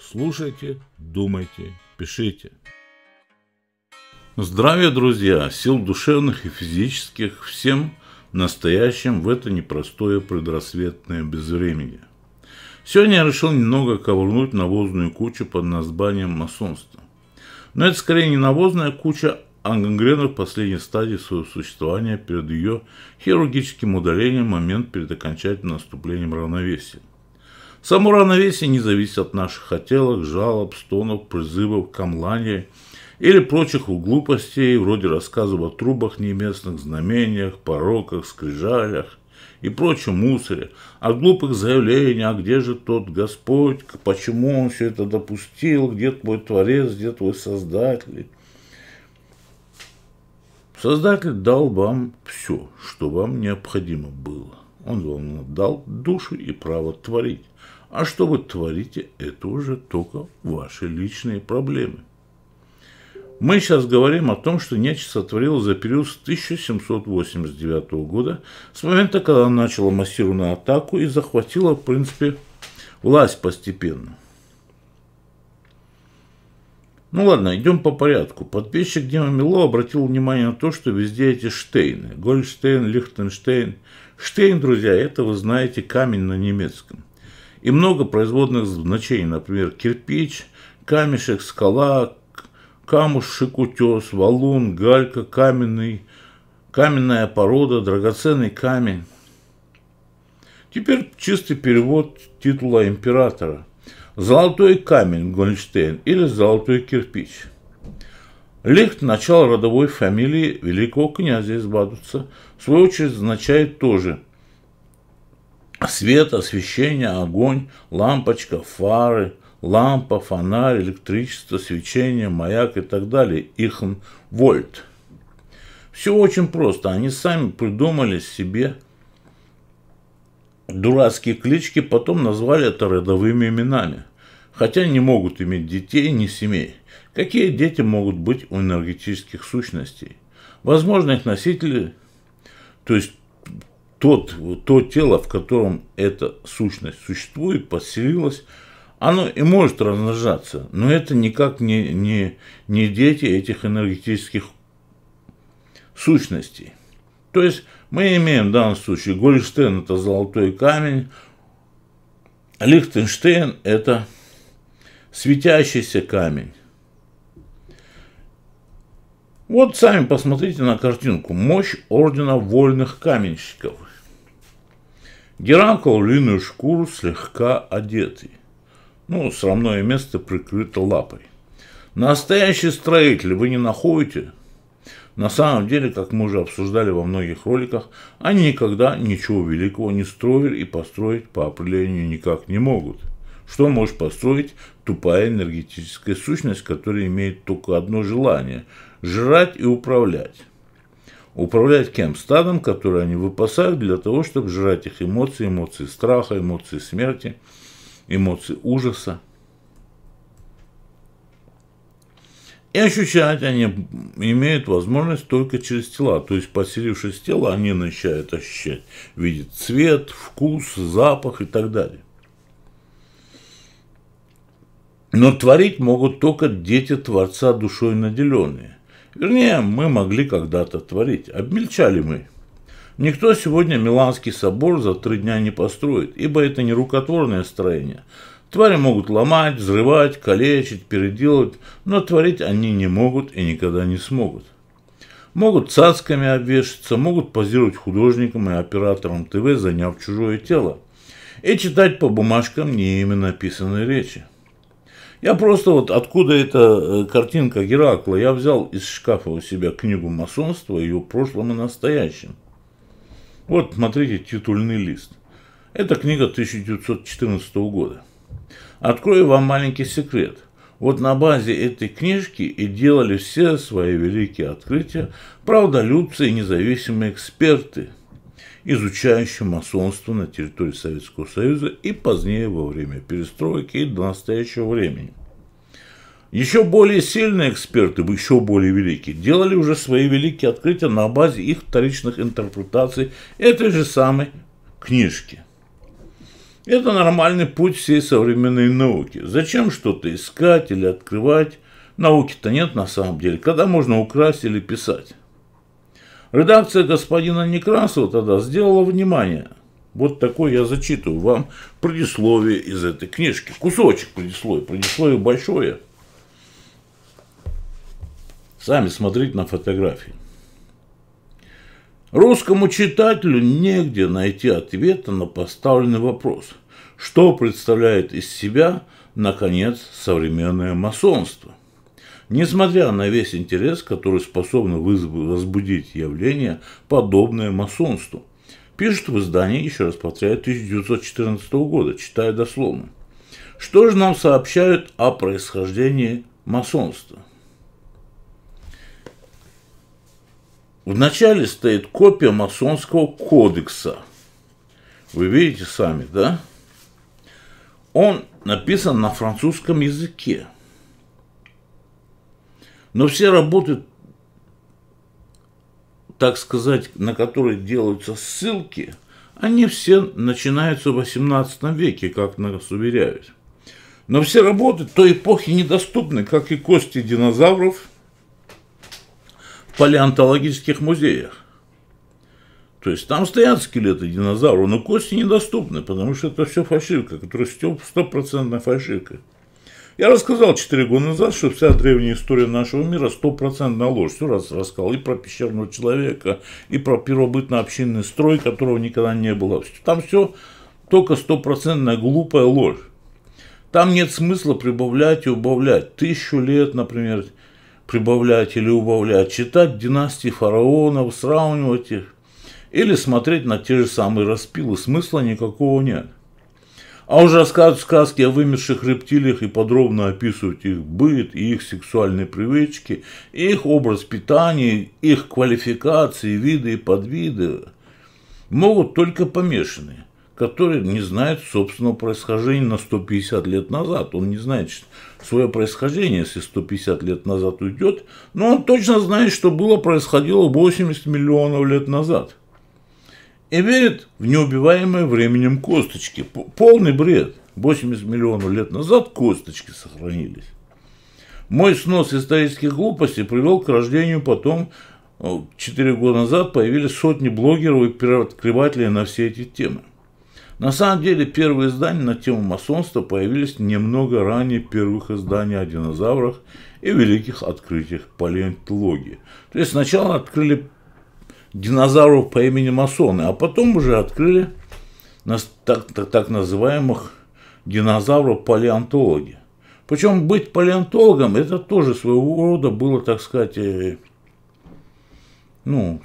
Слушайте, думайте, пишите. Здравия, друзья, сил душевных и физических всем настоящим в это непростое предрассветное безвремение. Сегодня я решил немного ковырнуть навозную кучу под названием масонство. Но это скорее не навозная куча, а гангрена в последней стадии своего существования перед ее хирургическим удалением момент перед окончательным наступлением равновесия. Само равновесие не зависит от наших хотелок, жалоб, стонов, призывов, камлания или прочих глупостей, вроде рассказов о трубах неместных, знамениях, пороках, скрижалях и прочем мусоре, о глупых заявлениях, а где же тот Господь, почему Он все это допустил, где твой Творец, где твой Создатель. Создатель дал вам все, что вам необходимо было. Он вам дал душу и право творить. А что вы творите, это уже только ваши личные проблемы. Мы сейчас говорим о том, что нечто сотворил за период с 1789 года, с момента, когда она начала массированную атаку и захватила, в принципе, власть постепенно. Ну ладно, идем по порядку. Подписчик Дима Мило обратил внимание на то, что везде эти штейны. Гольштейн, Лихтенштейн. Штейн, друзья, это вы знаете камень на немецком и много производных значений, например, кирпич, камешек, скала, камушек, утес, валун, галька, каменный, каменная порода, драгоценный камень. Теперь чистый перевод титула императора. Золотой камень Гольнштейн или золотой кирпич. Лехт – начало родовой фамилии великого князя из Бадуца, в свою очередь означает тоже – Свет, освещение, огонь, лампочка, фары, лампа, фонарь, электричество, свечение, маяк и так далее. Ихн вольт. Все очень просто. Они сами придумали себе дурацкие клички, потом назвали это родовыми именами. Хотя не могут иметь детей, ни семей. Какие дети могут быть у энергетических сущностей? Возможно, их носители, то есть тот, то тело, в котором эта сущность существует, поселилась, оно и может размножаться, но это никак не, не, не дети этих энергетических сущностей. То есть мы имеем в данном случае Гольштейн это золотой камень, Лихтенштейн это светящийся камень. Вот сами посмотрите на картинку. Мощь ордена вольных каменщиков. Геранкул в львиную шкуру слегка одетый. Ну, срамное место прикрыто лапой. Настоящий строитель вы не находите? На самом деле, как мы уже обсуждали во многих роликах, они никогда ничего великого не строили и построить по определению никак не могут. Что может построить тупая энергетическая сущность, которая имеет только одно желание – жрать и управлять? Управлять кем? Стадом, которое они выпасают для того, чтобы жрать их эмоции, эмоции страха, эмоции смерти, эмоции ужаса. И ощущать они имеют возможность только через тела. То есть, поселившись в тело, они начинают ощущать, видеть цвет, вкус, запах и так далее. Но творить могут только дети Творца душой наделенные. Вернее, мы могли когда-то творить. Обмельчали мы. Никто сегодня Миланский собор за три дня не построит, ибо это не рукотворное строение. Твари могут ломать, взрывать, калечить, переделывать, но творить они не могут и никогда не смогут. Могут цацками обвешаться, могут позировать художникам и операторам ТВ, заняв чужое тело, и читать по бумажкам не ими написанные речи. Я просто вот откуда эта э, картинка Геракла, я взял из шкафа у себя книгу масонства, ее прошлом и настоящем. Вот, смотрите, титульный лист. Это книга 1914 года. Открою вам маленький секрет. Вот на базе этой книжки и делали все свои великие открытия правда правдолюбцы и независимые эксперты – изучающим масонство на территории Советского Союза и позднее во время перестройки и до настоящего времени. Еще более сильные эксперты, еще более великие, делали уже свои великие открытия на базе их вторичных интерпретаций этой же самой книжки. Это нормальный путь всей современной науки. Зачем что-то искать или открывать? Науки-то нет на самом деле. Когда можно украсть или писать? Редакция господина Некрасова тогда сделала внимание. Вот такое я зачитываю вам предисловие из этой книжки. Кусочек предисловия. Предисловие большое. Сами смотрите на фотографии. Русскому читателю негде найти ответа на поставленный вопрос. Что представляет из себя, наконец, современное масонство – несмотря на весь интерес, который способно возбудить явление, подобное масонству. Пишет в издании, еще раз повторяю, 1914 года, читая дословно. Что же нам сообщают о происхождении масонства? В начале стоит копия масонского кодекса. Вы видите сами, да? Он написан на французском языке. Но все работы, так сказать, на которые делаются ссылки, они все начинаются в 18 веке, как нас уверяют. Но все работы той эпохи недоступны, как и кости динозавров в палеонтологических музеях. То есть там стоят скелеты динозавров, но кости недоступны, потому что это все фальшивка, которая стопроцентная фальшивка. Я рассказал 4 года назад, что вся древняя история нашего мира стопроцентная ложь. Все раз рассказал и про пещерного человека, и про первобытно-общинный строй, которого никогда не было. Там все только стопроцентная глупая ложь. Там нет смысла прибавлять и убавлять. Тысячу лет, например, прибавлять или убавлять. Читать династии фараонов, сравнивать их. Или смотреть на те же самые распилы. Смысла никакого нет а уже рассказывают сказки о вымерших рептилиях и подробно описывают их быт, и их сексуальные привычки, их образ питания, их квалификации, виды и подвиды могут только помешанные, которые не знают собственного происхождения на 150 лет назад. Он не знает свое происхождение, если 150 лет назад уйдет, но он точно знает, что было происходило 80 миллионов лет назад – и верит в неубиваемые временем косточки. Полный бред. 80 миллионов лет назад косточки сохранились. Мой снос исторических глупостей привел к рождению потом, 4 года назад появились сотни блогеров и первооткрывателей на все эти темы. На самом деле первые издания на тему масонства появились немного ранее первых изданий о динозаврах и великих открытиях палеонтологии. То есть сначала открыли динозавров по имени масоны, а потом уже открыли так, так, так называемых динозавров палеонтологи. Причем быть палеонтологом это тоже своего рода было, так сказать, э, ну,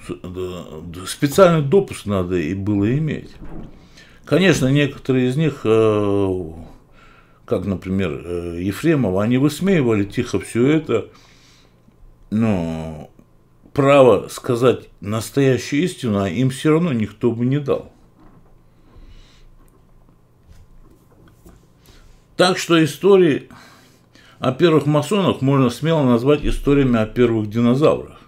специальный допуск надо и было иметь. Конечно, некоторые из них, э, как, например, э, Ефремова, они высмеивали тихо все это, но право сказать настоящую истину, а им все равно никто бы не дал. Так что истории о первых масонах можно смело назвать историями о первых динозаврах.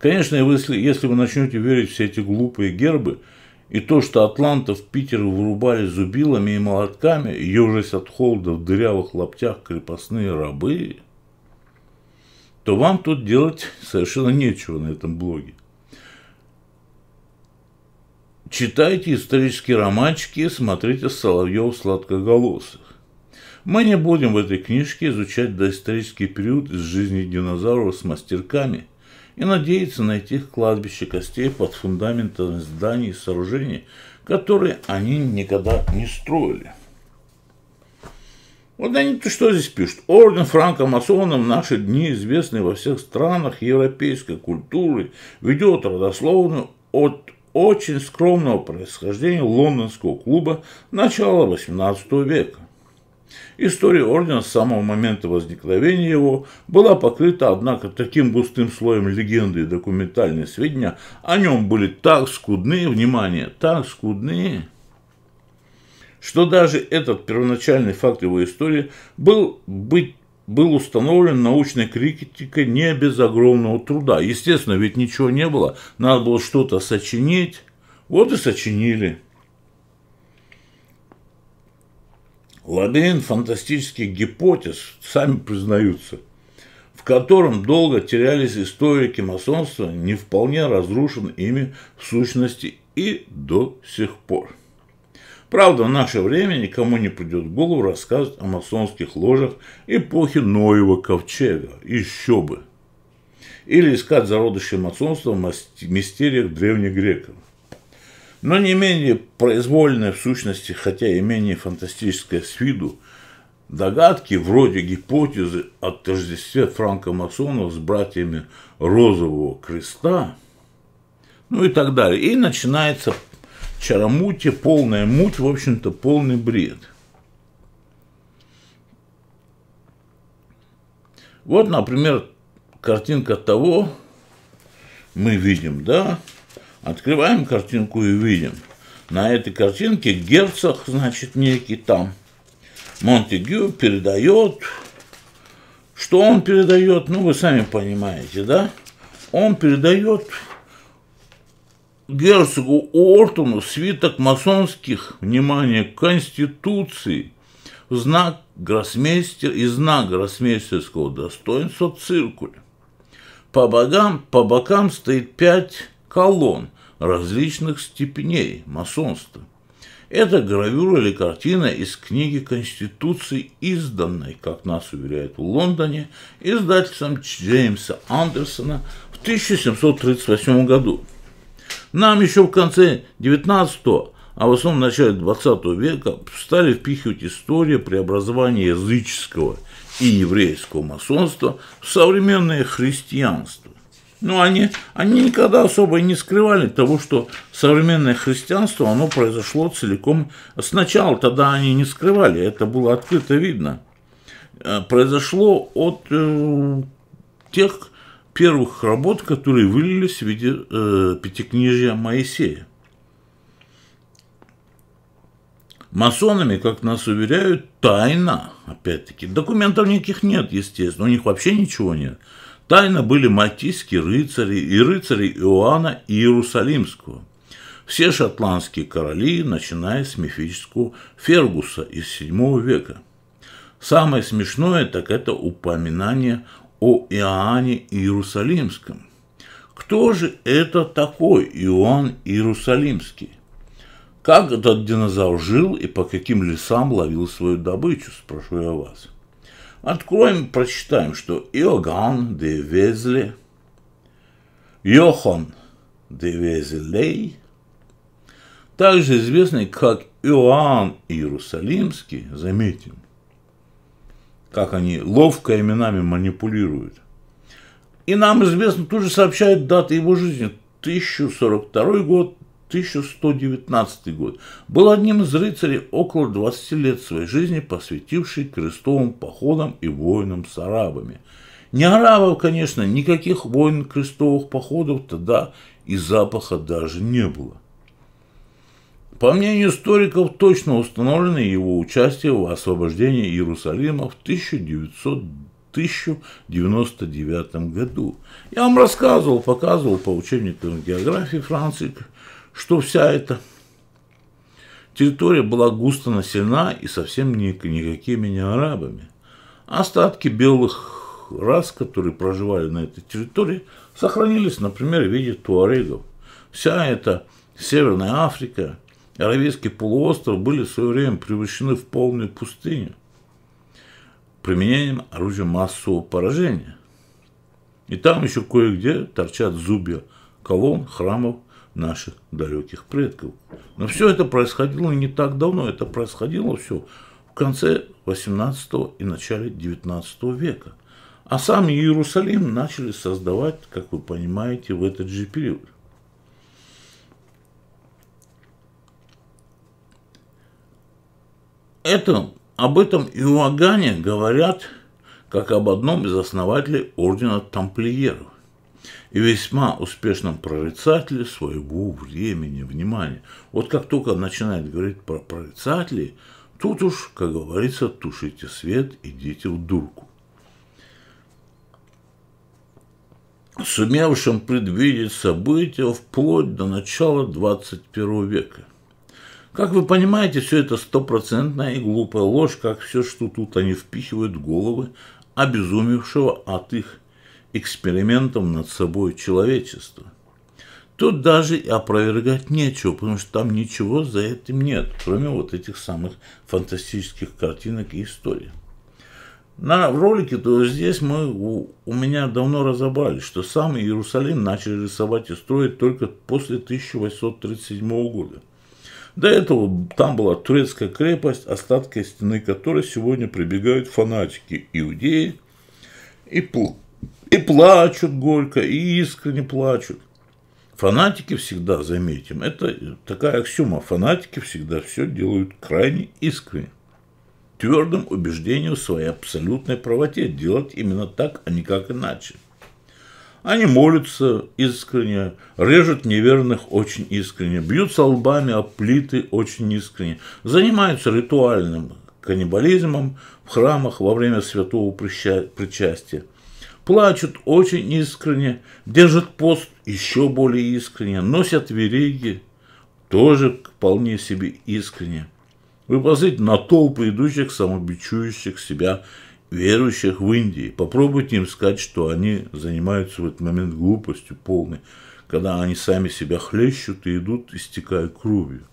Конечно, если, если вы начнете верить в все эти глупые гербы и то, что атлантов в Питере вырубали зубилами и молотками, ежась от холода в дырявых лаптях крепостные рабы – то вам тут делать совершенно нечего на этом блоге. Читайте исторические романчики и смотрите Соловьев сладкоголосых. Мы не будем в этой книжке изучать доисторический период из жизни динозавров с мастерками и надеяться найти их кладбище костей под фундаментом зданий и сооружений, которые они никогда не строили. Вот они-то что здесь пишут? Орден франко-масонов в наши дни, известный во всех странах европейской культуры, ведет родословную от очень скромного происхождения лондонского клуба начала XVIII века. История ордена с самого момента возникновения его была покрыта, однако, таким густым слоем легенды и документальные сведения о нем были так скудные, внимание, так скудные – что даже этот первоначальный факт его истории был быть был установлен научной критикой не без огромного труда. Естественно, ведь ничего не было, надо было что-то сочинить, вот и сочинили. Лабиринт фантастических гипотез, сами признаются, в котором долго терялись историки масонства, не вполне разрушен ими в сущности и до сих пор. Правда, в наше время никому не придет в голову рассказывать о масонских ложах эпохи Ноева Ковчега. Еще бы. Или искать зародыши масонства в мистериях древних греков. Но не менее произвольная в сущности, хотя и менее фантастическая с виду, догадки вроде гипотезы о тождестве масонов с братьями Розового Креста, ну и так далее. И начинается чаромутье, полная муть, в общем-то, полный бред. Вот, например, картинка того, мы видим, да, открываем картинку и видим. На этой картинке герцог, значит, некий там, Монтегю передает, что он передает, ну, вы сами понимаете, да, он передает герцогу Ортону свиток масонских, внимание, Конституции, знак гроссмейстер и знак гроссмейстерского достоинства циркуля. По бокам, по бокам стоит пять колонн различных степеней масонства. Это гравюра или картина из книги Конституции, изданной, как нас уверяют в Лондоне, издательством Джеймса Андерсона в 1738 году. Нам еще в конце 19-го, а в основном в начале 20 века стали впихивать историю преобразования языческого и еврейского масонства в современное христианство. Но ну, они, они никогда особо и не скрывали того, что современное христианство, оно произошло целиком. Сначала тогда они не скрывали, это было открыто видно. Э, произошло от э, тех, первых работ, которые вылились в виде э, пятикнижия Моисея. Масонами, как нас уверяют, тайна, опять-таки, документов никаких нет, естественно, у них вообще ничего нет. Тайно были матийские рыцари и рыцари Иоанна Иерусалимского. Все шотландские короли, начиная с мифического Фергуса из VII века. Самое смешное, так это упоминание о Иоанне Иерусалимском. Кто же это такой Иоанн Иерусалимский? Как этот динозавр жил и по каким лесам ловил свою добычу, спрошу я вас. Откроем, прочитаем, что Иоганн де Везле, Йохан де Везлей, также известный как Иоанн Иерусалимский, заметим, как они ловко именами манипулируют. И нам известно, тут же сообщают даты его жизни. 1042 год, 1119 год. Был одним из рыцарей около 20 лет своей жизни, посвятивший крестовым походам и войнам с арабами. Не арабов, конечно, никаких войн крестовых походов тогда и запаха даже не было. По мнению историков, точно установлено его участие в освобождении Иерусалима в 1999 году. Я вам рассказывал, показывал по учебникам географии Франции, что вся эта территория была густо населена и совсем не, никакими не арабами. Остатки белых рас, которые проживали на этой территории, сохранились, например, в виде туарегов. Вся эта Северная Африка, Аравийский полуостров были в свое время превращены в полную пустыню применением оружия массового поражения. И там еще кое-где торчат зубья колонн храмов наших далеких предков. Но все это происходило не так давно, это происходило все в конце 18 и начале 19 века. А сам Иерусалим начали создавать, как вы понимаете, в этот же период. Это, об этом и у Иоагане говорят как об одном из основателей ордена тамплиеров и весьма успешном прорицателе своего времени, внимания. Вот как только начинает говорить про прорицателей, тут уж, как говорится, тушите свет, идите в дурку. сумевшим предвидеть события вплоть до начала 21 века – как вы понимаете, все это стопроцентная и глупая ложь, как все, что тут они впихивают в головы обезумевшего от их экспериментов над собой человечества. Тут даже и опровергать нечего, потому что там ничего за этим нет, кроме вот этих самых фантастических картинок и историй. На ролике, то здесь мы у, у меня давно разобрали, что сам Иерусалим начали рисовать и строить только после 1837 года. До этого там была турецкая крепость, остатки стены которой сегодня прибегают фанатики иудеи и, пл и плачут горько, и искренне плачут. Фанатики всегда, заметим, это такая аксиома, фанатики всегда все делают крайне искренне, твердым убеждением в своей абсолютной правоте, делать именно так, а не как иначе – они молятся искренне, режут неверных очень искренне, бьются лбами о плиты очень искренне, занимаются ритуальным каннибализмом в храмах во время святого причастия, плачут очень искренне, держат пост еще более искренне, носят вериги тоже вполне себе искренне. Вы на толпы идущих самобичующих себя верующих в Индии. Попробуйте им сказать, что они занимаются в этот момент глупостью полной, когда они сами себя хлещут и идут, истекая кровью.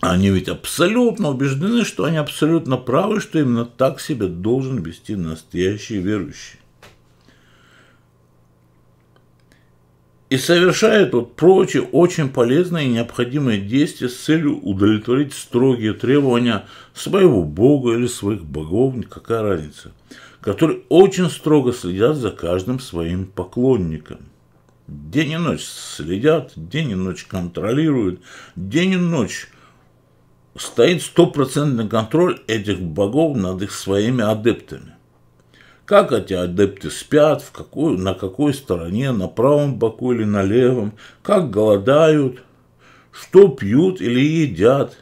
Они ведь абсолютно убеждены, что они абсолютно правы, что именно так себя должен вести настоящий верующий. и совершает вот прочие очень полезные и необходимые действия с целью удовлетворить строгие требования своего бога или своих богов, никакая разница, которые очень строго следят за каждым своим поклонником. День и ночь следят, день и ночь контролируют, день и ночь стоит стопроцентный контроль этих богов над их своими адептами – как эти адепты спят, в какой, на какой стороне, на правом боку или на левом, как голодают, что пьют или едят,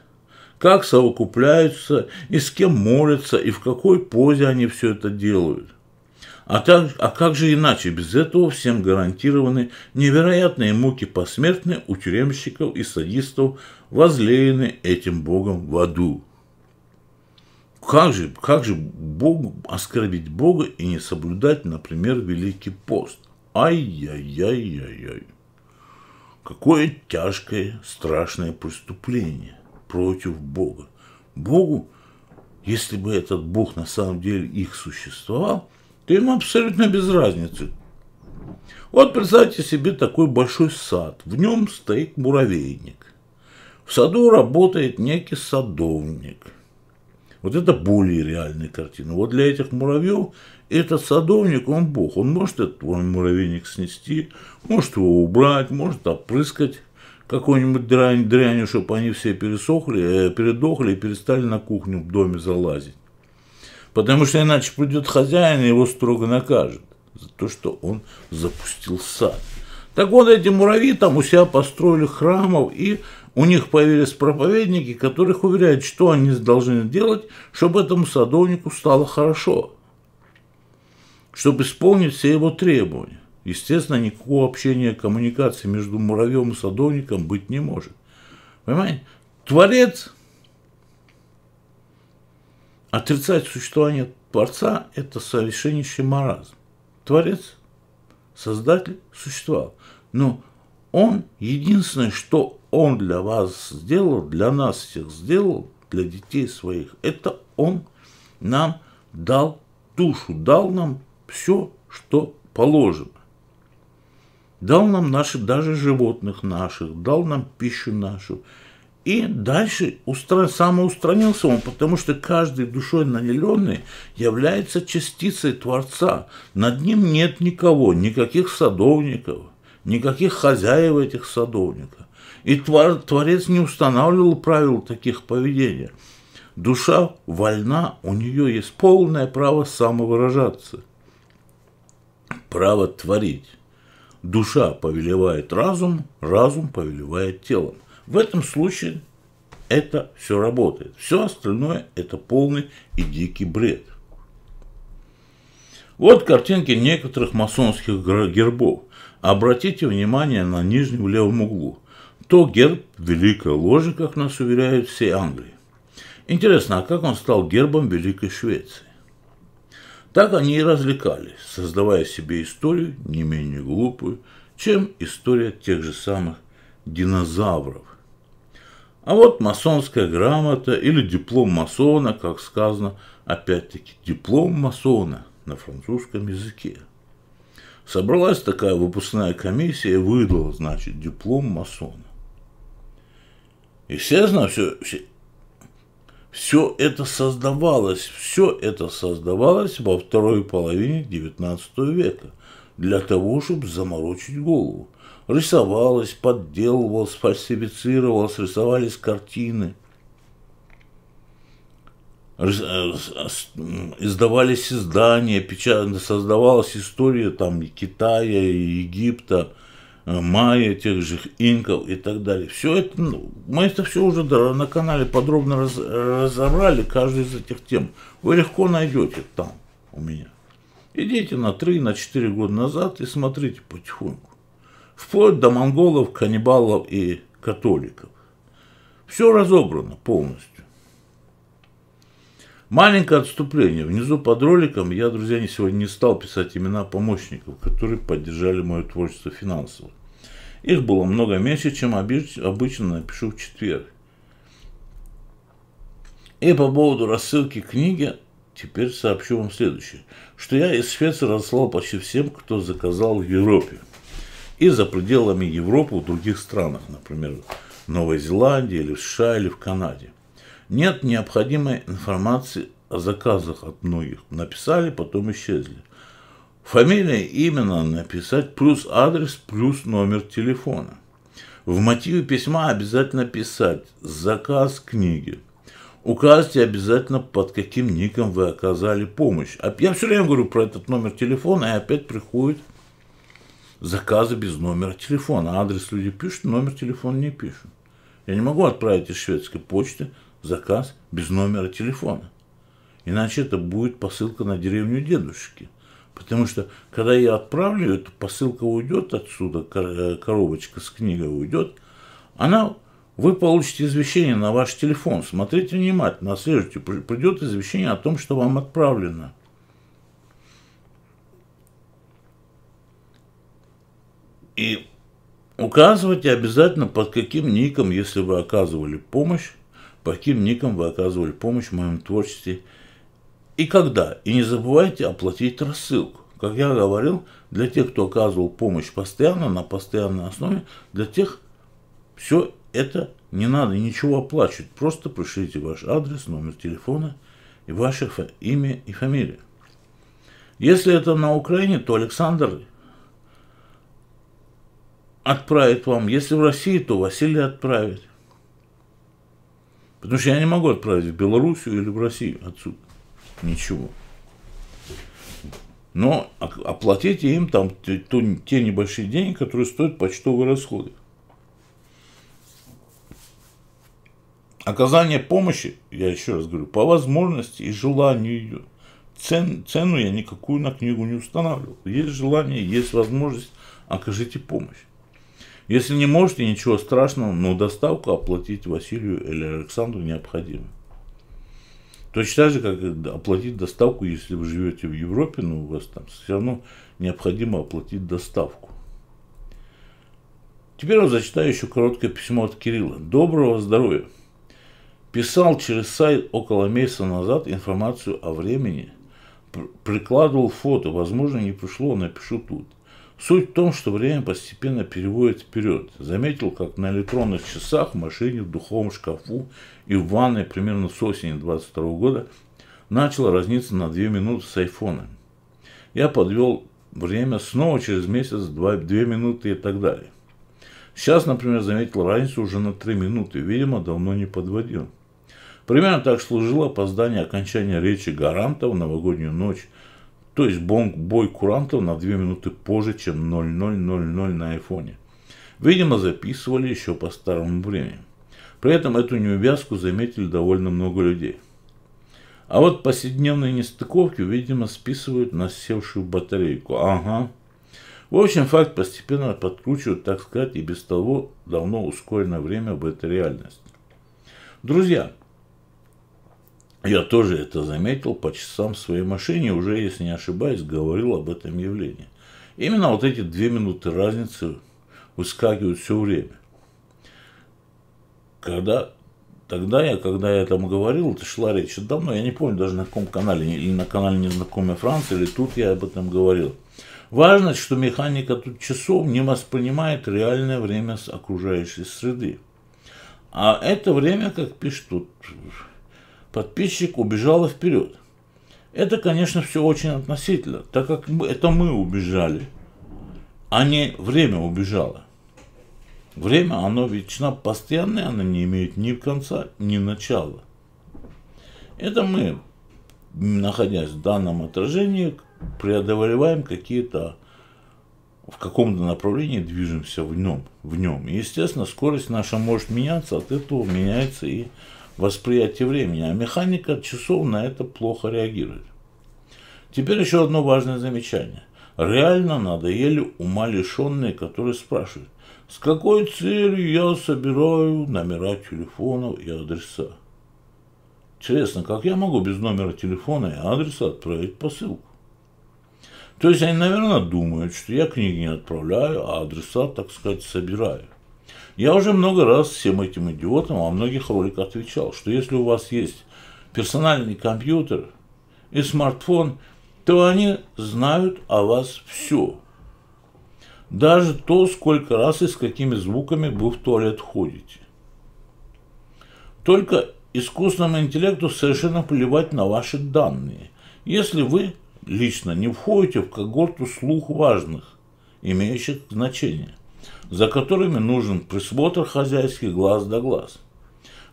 как совокупляются и с кем молятся, и в какой позе они все это делают. А, так, а как же иначе, без этого всем гарантированы невероятные муки посмертные у тюремщиков и садистов, возлеяны этим богом в аду как же, как же Богу оскорбить Бога и не соблюдать, например, Великий пост? Ай-яй-яй-яй-яй. Какое тяжкое, страшное преступление против Бога. Богу, если бы этот Бог на самом деле их существовал, то им абсолютно без разницы. Вот представьте себе такой большой сад. В нем стоит муравейник. В саду работает некий садовник. Вот это более реальная картина. Вот для этих муравьев этот садовник, он бог. Он может этот муравейник снести, может его убрать, может опрыскать какой-нибудь дрянь, дрянью, чтобы они все пересохли, э, передохли и перестали на кухню в доме залазить. Потому что иначе придет хозяин и его строго накажет за то, что он запустил сад. Так вот, эти муравьи там у себя построили храмов и у них появились проповедники, которых уверяют, что они должны делать, чтобы этому садовнику стало хорошо, чтобы исполнить все его требования. Естественно, никакого общения, коммуникации между муравьем и садовником быть не может. Понимаете? Творец отрицать существование Творца – это совершеннейший маразм. Творец, Создатель, существовал. Но он единственное, что он для вас сделал, для нас всех сделал, для детей своих. Это Он нам дал душу, дал нам все, что положено. Дал нам наши, даже животных наших, дал нам пищу нашу. И дальше устра... самоустранился он, потому что каждый душой наделенный является частицей Творца. Над ним нет никого, никаких садовников, никаких хозяев этих садовников. И Творец не устанавливал правил таких поведения. Душа вольна, у нее есть полное право самовыражаться, право творить. Душа повелевает разум, разум повелевает телом. В этом случае это все работает. Все остальное – это полный и дикий бред. Вот картинки некоторых масонских гербов. Обратите внимание на нижнем левом углу то герб Великой Ложи, как нас уверяют, все Англии. Интересно, а как он стал гербом Великой Швеции? Так они и развлекались, создавая себе историю не менее глупую, чем история тех же самых динозавров. А вот масонская грамота или диплом масона, как сказано, опять-таки диплом масона на французском языке. Собралась такая выпускная комиссия и выдала, значит, диплом масона. Естественно, все, все, все это создавалось, все это создавалось во второй половине XIX века для того, чтобы заморочить голову. Рисовалось, подделывалось, фальсифицировалось, рисовались картины. Э, э, издавались издания, печат... создавалась история там Китая, Египта – Э, майя, тех же инков и так далее. Все это, ну, мы это все уже на канале подробно раз, разобрали, каждую из этих тем. Вы легко найдете там у меня. Идите на 3, на 4 года назад и смотрите потихоньку. Вплоть до монголов, каннибалов и католиков. Все разобрано полностью. Маленькое отступление. Внизу под роликом я, друзья, не сегодня не стал писать имена помощников, которые поддержали мое творчество финансово. Их было много меньше, чем обычно напишу в четверг. И по поводу рассылки книги теперь сообщу вам следующее, что я из Швеции расслал почти всем, кто заказал в Европе и за пределами Европы в других странах, например, в Новой Зеландии или в США или в Канаде – нет необходимой информации о заказах от многих. Написали, потом исчезли. Фамилия, имя написать, плюс адрес, плюс номер телефона. В мотиве письма обязательно писать «Заказ книги». Указывайте обязательно, под каким ником вы оказали помощь. А я все время говорю про этот номер телефона, и опять приходят заказы без номера телефона. Адрес люди пишут, номер телефона не пишут. Я не могу отправить из шведской почты заказ без номера телефона. Иначе это будет посылка на деревню дедушки. Потому что, когда я отправлю эта посылка уйдет отсюда, э, коробочка с книгой уйдет, она, вы получите извещение на ваш телефон. Смотрите внимательно, отслеживайте, а придет извещение о том, что вам отправлено. И указывайте обязательно под каким ником, если вы оказывали помощь, под каким ником вы оказывали помощь в моем творчестве и когда. И не забывайте оплатить рассылку. Как я говорил, для тех, кто оказывал помощь постоянно, на постоянной основе, для тех все это не надо ничего оплачивать. Просто пришлите ваш адрес, номер телефона и ваше имя и фамилия. Если это на Украине, то Александр отправит вам. Если в России, то Василий отправит. Потому что я не могу отправить в Белоруссию или в Россию отсюда. Ничего. Но оплатите им там те, небольшие деньги, которые стоят почтовые расходы. Оказание помощи, я еще раз говорю, по возможности и желанию ее. Цен, цену я никакую на книгу не устанавливал. Есть желание, есть возможность, окажите помощь. Если не можете, ничего страшного, но доставку оплатить Василию или Александру необходимо. Точно так же, как оплатить доставку, если вы живете в Европе, но у вас там все равно необходимо оплатить доставку. Теперь я зачитаю еще короткое письмо от Кирилла. Доброго здоровья! Писал через сайт около месяца назад информацию о времени, прикладывал фото, возможно, не пришло, напишу тут – Суть в том, что время постепенно переводит вперед. Заметил, как на электронных часах в машине, в духовом шкафу и в ванной примерно с осени 22 года начало разниться на 2 минуты с айфона. Я подвел время снова через месяц, 2, 2 минуты и так далее. Сейчас, например, заметил разницу уже на 3 минуты, видимо, давно не подводил. Примерно так служило опоздание окончания речи Гаранта в новогоднюю ночь – то есть бой курантов на 2 минуты позже, чем 0000 на айфоне. Видимо, записывали еще по старому времени. При этом эту неувязку заметили довольно много людей. А вот повседневные нестыковки, видимо, списывают на севшую батарейку. Ага. В общем, факт постепенно подкручивает, так сказать, и без того давно ускоренное время в этой реальности. Друзья, я тоже это заметил по часам в своей машине, уже, если не ошибаюсь, говорил об этом явлении. Именно вот эти две минуты разницы выскакивают все время. Когда тогда я, когда я там говорил, это шла речь давно, я не помню даже на каком канале, или на канале Незнакомая Франция, или тут я об этом говорил. Важно, что механика тут часов не воспринимает реальное время с окружающей среды. А это время, как пишут тут подписчик убежала вперед. Это, конечно, все очень относительно, так как это мы убежали, а не время убежало. Время, оно величина постоянное, оно не имеет ни конца, ни начала. Это мы, находясь в данном отражении, преодолеваем какие-то в каком-то направлении движемся в нем, в нем. естественно, скорость наша может меняться, от этого меняется и восприятие времени, а механика часов на это плохо реагирует. Теперь еще одно важное замечание. Реально надоели ума лишенные, которые спрашивают, с какой целью я собираю номера телефонов и адреса. Интересно, как я могу без номера телефона и адреса отправить посылку? То есть они, наверное, думают, что я книги не отправляю, а адреса, так сказать, собираю. Я уже много раз всем этим идиотам во многих роликах отвечал, что если у вас есть персональный компьютер и смартфон, то они знают о вас все. Даже то, сколько раз и с какими звуками вы в туалет ходите. Только искусственному интеллекту совершенно плевать на ваши данные, если вы лично не входите в когорту слух важных, имеющих значение за которыми нужен присмотр хозяйский глаз да глаз.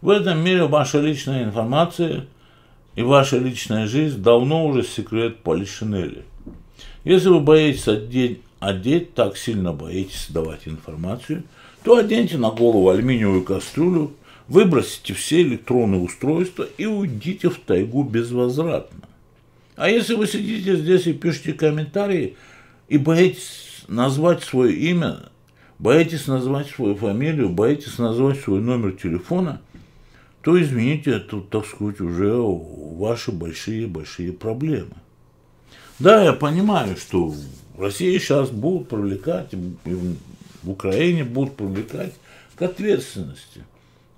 В этом мире ваша личная информация и ваша личная жизнь давно уже секрет полишинели. Если вы боитесь одеть, одеть, так сильно боитесь давать информацию, то оденьте на голову алюминиевую кастрюлю, выбросите все электронные устройства и уйдите в тайгу безвозвратно. А если вы сидите здесь и пишете комментарии и боитесь назвать свое имя, боитесь назвать свою фамилию, боитесь назвать свой номер телефона, то, извините, это, так сказать, уже ваши большие-большие проблемы. Да, я понимаю, что в России сейчас будут привлекать, и в Украине будут привлекать к ответственности.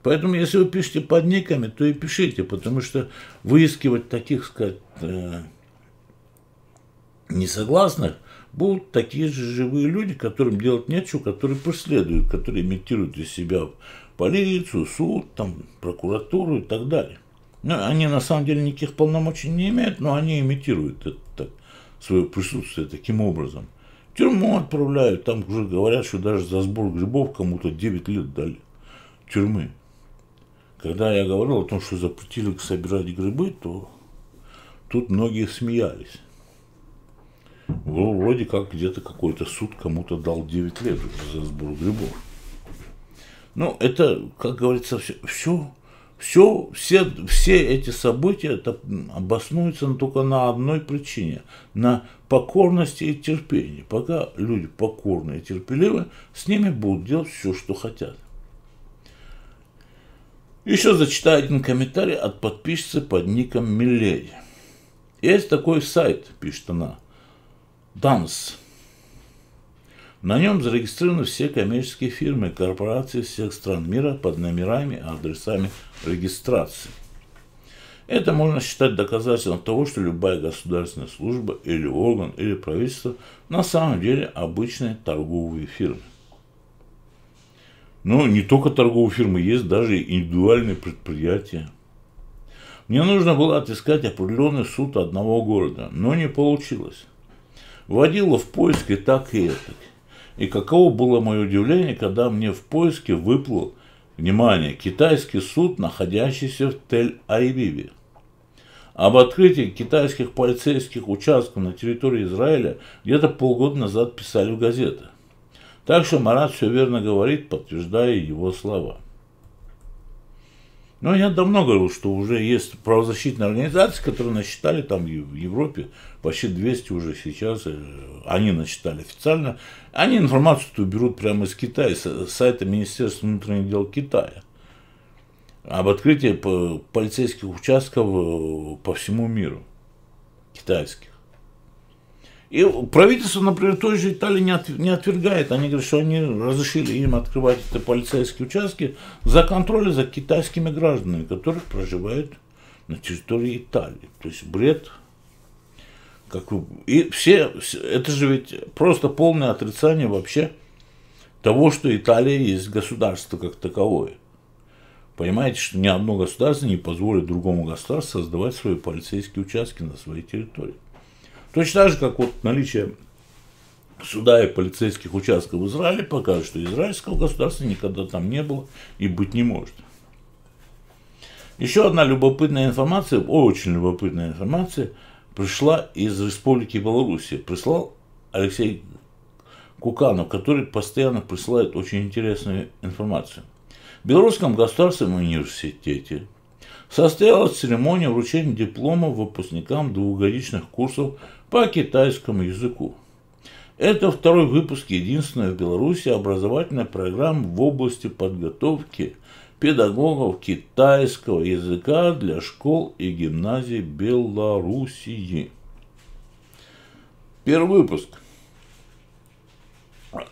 Поэтому, если вы пишете под никами, то и пишите, потому что выискивать таких, сказать, э, несогласных – будут такие же живые люди, которым делать нечего, которые преследуют, которые имитируют из себя полицию, суд, там, прокуратуру и так далее. Ну, они на самом деле никаких полномочий не имеют, но они имитируют это, так, свое присутствие таким образом. В тюрьму отправляют, там уже говорят, что даже за сбор грибов кому-то 9 лет дали тюрьмы. Когда я говорил о том, что запретили собирать грибы, то тут многие смеялись. Ну, вроде как где-то какой-то суд кому-то дал 9 лет за сбор грибов. Ну, это, как говорится, все, все, все, все, все эти события это обоснуются только на одной причине – на покорности и терпении. Пока люди покорны и терпеливы, с ними будут делать все, что хотят. Еще зачитаю один комментарий от подписчицы под ником Миледи. Есть такой сайт, пишет она, Данс. На нем зарегистрированы все коммерческие фирмы и корпорации всех стран мира под номерами и адресами регистрации. Это можно считать доказательством того, что любая государственная служба или орган или правительство на самом деле обычные торговые фирмы. Но не только торговые фирмы, есть даже индивидуальные предприятия. Мне нужно было отыскать определенный суд одного города, но не получилось. Водила в поиске так и это. И каково было мое удивление, когда мне в поиске выплыл, внимание, китайский суд, находящийся в Тель-Авиве. Об открытии китайских полицейских участков на территории Израиля где-то полгода назад писали в газеты. Так что Марат все верно говорит, подтверждая его слова. Но я давно говорил, что уже есть правозащитные организации, которые насчитали там в Европе почти 200 уже сейчас, э, они насчитали официально. Они информацию-то берут прямо из Китая, с сайта Министерства внутренних дел Китая. Об открытии полицейских участков э, по всему миру, китайских. И правительство, например, той же Италии не, отвергает. Они говорят, что они разрешили им открывать это полицейские участки за контроль за китайскими гражданами, которые проживают на территории Италии. То есть бред. Как вы... И все, это же ведь просто полное отрицание вообще того, что Италия есть государство как таковое. Понимаете, что ни одно государство не позволит другому государству создавать свои полицейские участки на своей территории. Точно так же, как вот наличие суда и полицейских участков в Израиле показывает, что израильского государства никогда там не было и быть не может. Еще одна любопытная информация, очень любопытная информация, пришла из Республики Беларуси. Прислал Алексей Куканов, который постоянно присылает очень интересную информацию. В Белорусском государственном университете состоялась церемония вручения диплома выпускникам двухгодичных курсов по китайскому языку. Это второй выпуск единственной в Беларуси образовательной программы в области подготовки педагогов китайского языка для школ и гимназий Белоруссии. Первый выпуск.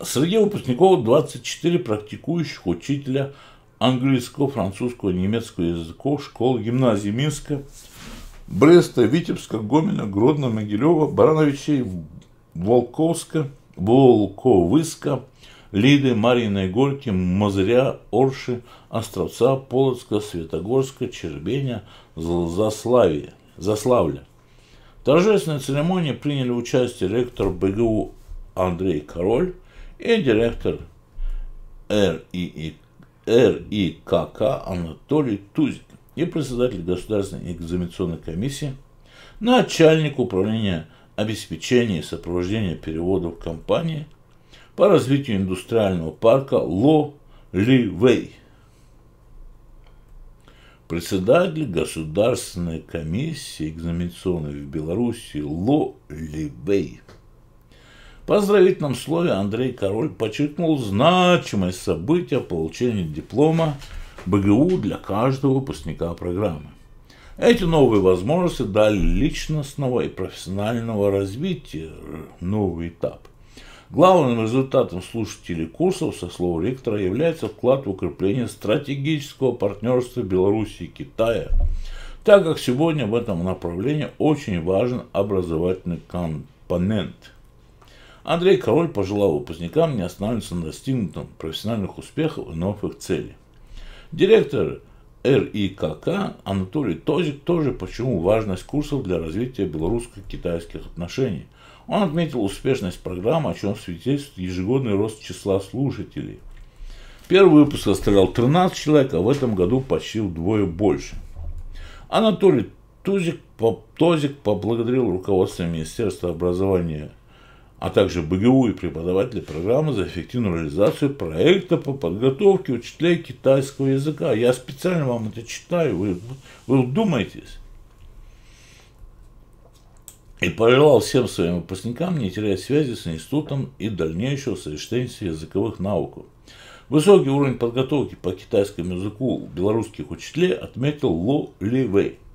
Среди выпускников 24 практикующих учителя английского, французского, немецкого языков школ гимназии Минска Бреста, Витебска, Гомеля, Гродно, Могилева, Барановичей, Волковска, Волковыска, Лиды, Мариной Горки, Мазыря, Орши, Островца, Полоцка, Светогорска, Чербеня, Заславия, Заславля. В торжественной церемонии приняли участие ректор БГУ Андрей Король и директор РИКК Анатолий Тузин и председатель Государственной экзаменационной комиссии, начальник управления обеспечения и сопровождения переводов компании по развитию индустриального парка Ло Ли Вэй. Председатель Государственной комиссии экзаменационной в Беларуси Ло Ли Вэй. В поздравительном слове Андрей Король подчеркнул значимость события получения диплома БГУ для каждого выпускника программы. Эти новые возможности дали личностного и профессионального развития э, новый этап. Главным результатом слушателей курсов, со слов ректора, является вклад в укрепление стратегического партнерства Беларуси и Китая, так как сегодня в этом направлении очень важен образовательный компонент. Андрей Король пожелал выпускникам не останавливаться на достигнутом профессиональных успехов и новых целей. Директор РИКК Анатолий Тозик тоже почему важность курсов для развития белорусско-китайских отношений. Он отметил успешность программы, о чем свидетельствует ежегодный рост числа слушателей. Первый выпуск составлял 13 человек, а в этом году почти вдвое больше. Анатолий Тузик, Тозик поблагодарил руководство Министерства образования а также БГУ и преподаватели программы за эффективную реализацию проекта по подготовке учителей китайского языка. Я специально вам это читаю, вы, вы вдумайтесь. И пожелал всем своим выпускникам не терять связи с институтом и дальнейшего совершенствования языковых наук. Высокий уровень подготовки по китайскому языку белорусских учителей отметил Ло Ли Вэй –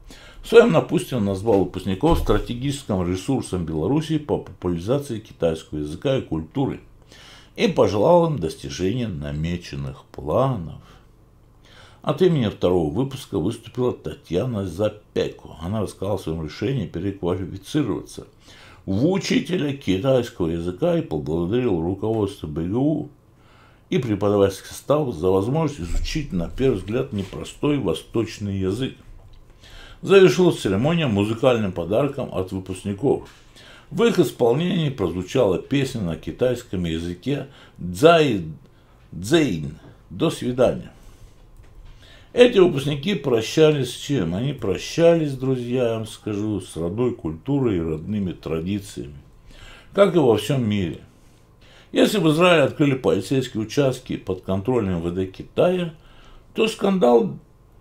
в своем напусте назвал выпускников стратегическим ресурсом Беларуси по популяризации китайского языка и культуры и пожелал им достижения намеченных планов. От имени второго выпуска выступила Татьяна Запеку. Она рассказала о своем решении переквалифицироваться в учителя китайского языка и поблагодарил руководство БГУ и преподавательский состав за возможность изучить, на первый взгляд, непростой восточный язык. Завершилась церемония музыкальным подарком от выпускников. В их исполнении прозвучала песня на китайском языке «Дзай Дзейн» «До свидания». Эти выпускники прощались с чем? Они прощались, друзья, я вам скажу, с родной культурой и родными традициями, как и во всем мире. Если в Израиле открыли полицейские участки под контролем МВД Китая, то скандал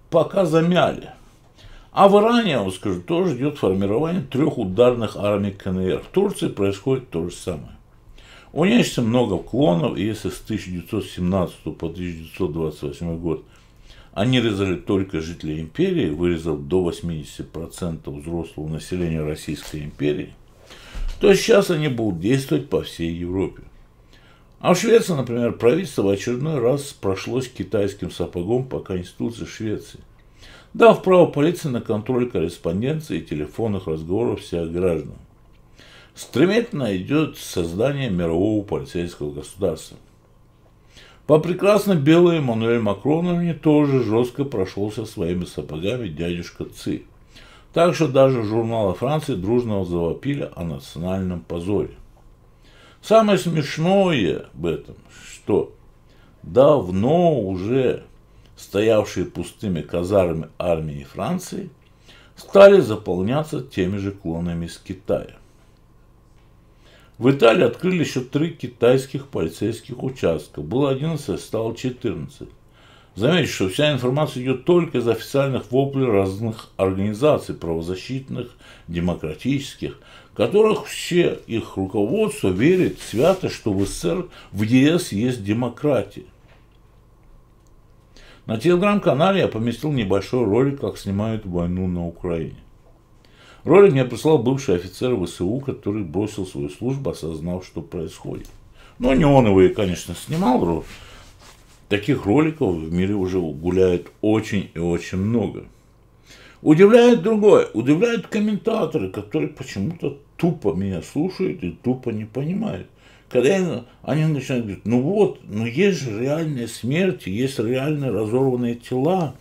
пока замяли – а в Иране, вот скажу, тоже идет формирование трех ударных армий КНР. В Турции происходит то же самое. У нее еще много клонов, и если с 1917 по 1928 год они резали только жителей империи, вырезав до 80% взрослого населения Российской империи, то сейчас они будут действовать по всей Европе. А в Швеции, например, правительство в очередной раз прошлось китайским сапогом по Конституции Швеции – дав право полиции на контроль корреспонденции и телефонных разговоров всех граждан. Стремительно идет создание мирового полицейского государства. По прекрасно белой Эммануэль Макроновне тоже жестко прошелся своими сапогами дядюшка Ци. Так что даже журналы Франции дружно завопили о национальном позоре. Самое смешное в этом, что давно уже стоявшие пустыми казарами армии Франции, стали заполняться теми же клонами из Китая. В Италии открыли еще три китайских полицейских участка. Было 11, стало 14. Заметьте, что вся информация идет только из официальных воплей разных организаций, правозащитных, демократических, которых все их руководство верит свято, что в СССР, в ЕС есть демократия. На телеграм-канале я поместил небольшой ролик, как снимают войну на Украине. Ролик мне прислал бывший офицер ВСУ, который бросил свою службу, осознав, что происходит. Но ну, не он его, конечно, снимал. Таких роликов в мире уже гуляет очень и очень много. Удивляет другое. Удивляют комментаторы, которые почему-то тупо меня слушают и тупо не понимают. Когда они начинают говорить, ну вот, но ну есть же реальная смерть, есть реально разорванные тела,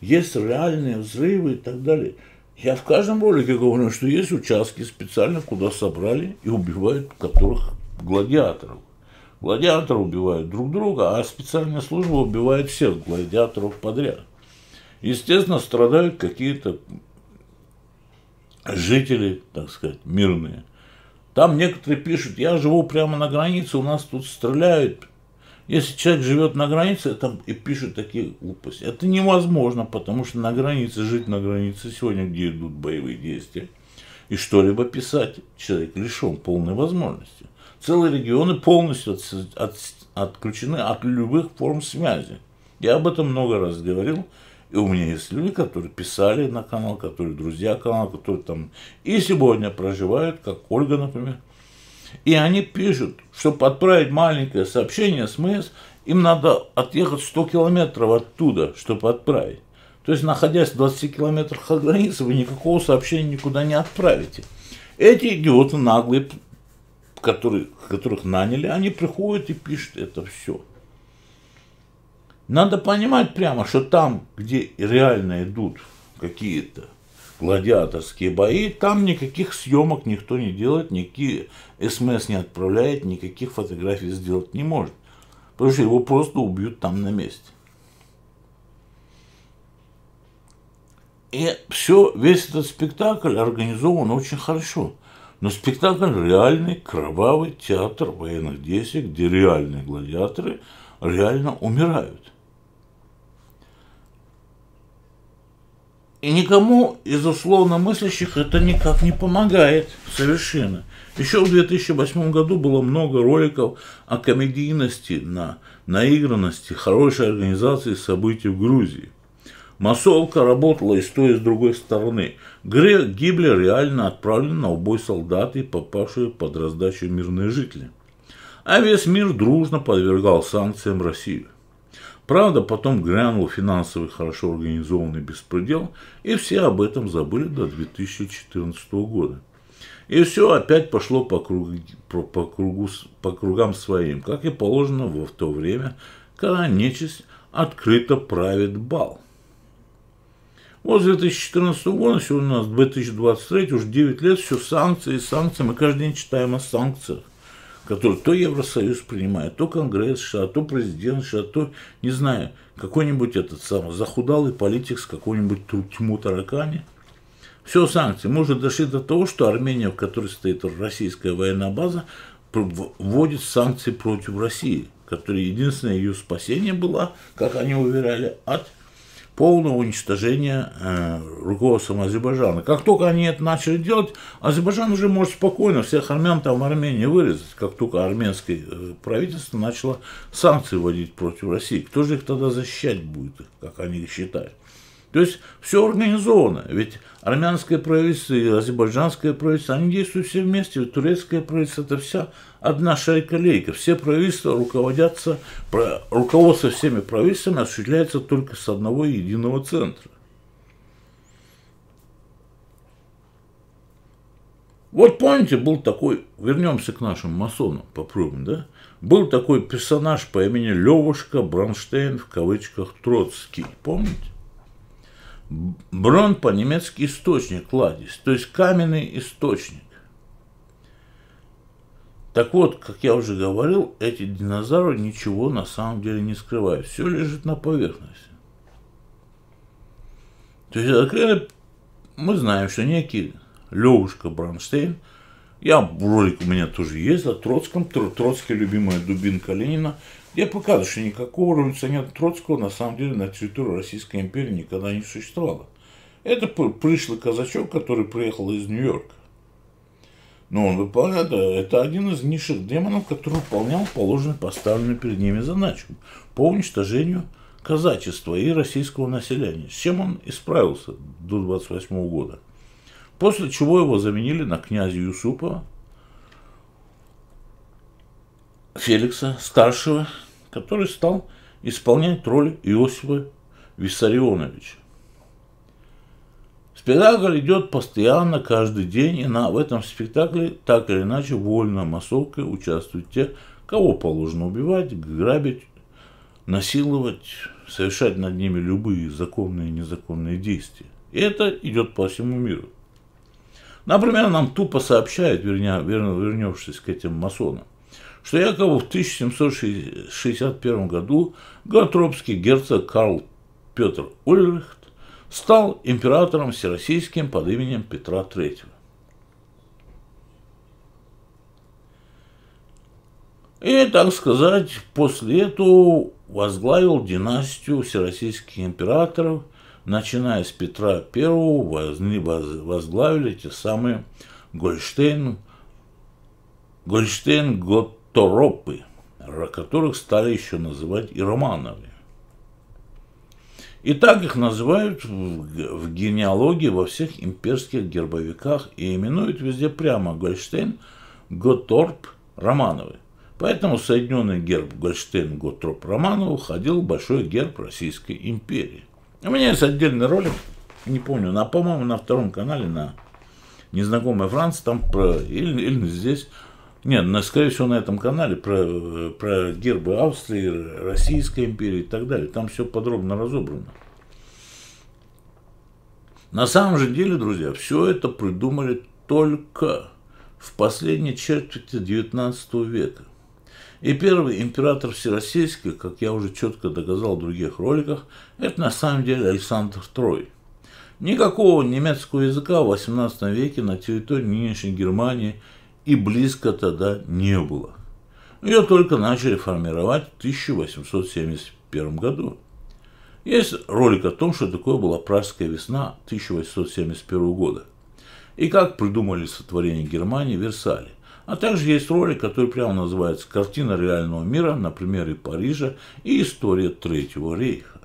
есть реальные взрывы и так далее. Я в каждом ролике говорю, что есть участки специально, куда собрали и убивают которых гладиаторов. Гладиаторы убивают друг друга, а специальная служба убивает всех гладиаторов подряд. Естественно, страдают какие-то жители, так сказать, мирные. Там некоторые пишут, я живу прямо на границе, у нас тут стреляют. Если человек живет на границе там и пишут такие глупости, это невозможно, потому что на границе, жить на границе сегодня, где идут боевые действия, и что-либо писать, человек лишен полной возможности. Целые регионы полностью от, от, отключены от любых форм связи. Я об этом много раз говорил, и у меня есть люди, которые писали на канал, которые друзья канала, которые там и сегодня проживают, как Ольга, например. И они пишут, чтобы отправить маленькое сообщение, смс, им надо отъехать 100 километров оттуда, чтобы отправить. То есть, находясь в 20 километрах от границы, вы никакого сообщения никуда не отправите. Эти идиоты наглые, которые, которых наняли, они приходят и пишут это все. Надо понимать прямо, что там, где реально идут какие-то гладиаторские бои, там никаких съемок никто не делает, никакие смс эм не отправляет, никаких фотографий сделать не может. Потому что его просто убьют там на месте. И все, весь этот спектакль организован очень хорошо. Но спектакль реальный, кровавый театр военных действий, где реальные гладиаторы реально умирают. И никому из условно мыслящих это никак не помогает совершенно. Еще в 2008 году было много роликов о комедийности, на наигранности, хорошей организации событий в Грузии. Массовка работала и с той, и с другой стороны. Грег гибли реально отправлен на убой солдаты, попавшие под раздачу мирные жители. А весь мир дружно подвергал санкциям Россию. Правда, потом грянул финансовый хорошо организованный беспредел, и все об этом забыли до 2014 года. И все опять пошло по, круг, по, кругу, по кругам своим, как и положено во в то время, когда нечисть открыто правит бал. Вот с 2014 года, сегодня у нас 2023, уже 9 лет, все санкции и санкции, мы каждый день читаем о санкциях который то Евросоюз принимает, то Конгресс США, то президент США, то, не знаю, какой-нибудь этот самый захудалый политик с какой-нибудь тьму таракани. Все санкции. Мы уже дошли до того, что Армения, в которой стоит российская военная база, вводит санкции против России, которая единственное ее спасение было, как они уверяли, от полного уничтожения э, руководством Азербайджана. Как только они это начали делать, Азербайджан уже может спокойно всех армян там в Армении вырезать, как только армянское э, правительство начало санкции вводить против России. Кто же их тогда защищать будет, как они считают? То есть все организовано, ведь армянское правительство и азербайджанское правительство, они действуют все вместе, турецкое правительство, это вся одна шайка-лейка. Все правительства руководятся, руководство всеми правительствами осуществляется только с одного единого центра. Вот помните, был такой, вернемся к нашим масонам, попробуем, да? Был такой персонаж по имени Левушка Бронштейн в кавычках Троцкий, помните? Брон по-немецки источник, кладезь, то есть каменный источник. Так вот, как я уже говорил, эти динозавры ничего на самом деле не скрывают. Все лежит на поверхности. То есть, открыто, мы знаем, что некий Левушка Бронштейн, я, ролик у меня тоже есть о Троцком, Троцкий любимая дубинка Ленина, я показываю, что никакого революционера Троцкого на самом деле на территории Российской империи никогда не существовало. Это пришлый казачок, который приехал из Нью-Йорка. Но ну, он выполнял, э, это, один из низших демонов, который выполнял положенную поставленную перед ними задачу по уничтожению казачества и российского населения, с чем он и справился до 28 года. После чего его заменили на князя Юсупова, Феликса Старшего, который стал исполнять роль Иосифа Виссарионовича. Спектакль идет постоянно, каждый день, и на, в этом спектакле так или иначе вольно массовкой участвуют те, кого положено убивать, грабить, насиловать, совершать над ними любые законные и незаконные действия. И это идет по всему миру. Например, нам тупо сообщают, верня, вернувшись к этим масонам, что якобы в 1761 году готропский герцог Карл Петр Ульрих стал императором всероссийским под именем Петра III. И, так сказать, после этого возглавил династию всероссийских императоров, начиная с Петра I, возглавили те самые Гольштейн, Гольштейн-Готторопы, которых стали еще называть и Романовы. И так их называют в генеалогии во всех имперских гербовиках и именуют везде прямо Гольштейн, Готорп, Романовы. Поэтому соединенный герб Гольштейн, Готроп, Романову входил в большой герб Российской империи. У меня есть отдельный ролик, не помню, на, по-моему, на втором канале, на Незнакомая Франция, там про, или, или здесь нет, на, ну, скорее всего, на этом канале про, про гербы Австрии, Российской империи и так далее. Там все подробно разобрано. На самом же деле, друзья, все это придумали только в последней четверти XIX века. И первый император Всероссийский, как я уже четко доказал в других роликах, это на самом деле Александр II. Никакого немецкого языка в XVIII веке на территории нынешней Германии – и близко тогда не было. Ее только начали формировать в 1871 году. Есть ролик о том, что такое была Пражская весна 1871 года и как придумали сотворение Германии в Версале. А также есть ролик, который прямо называется «Картина реального мира на примере Парижа и история Третьего рейха».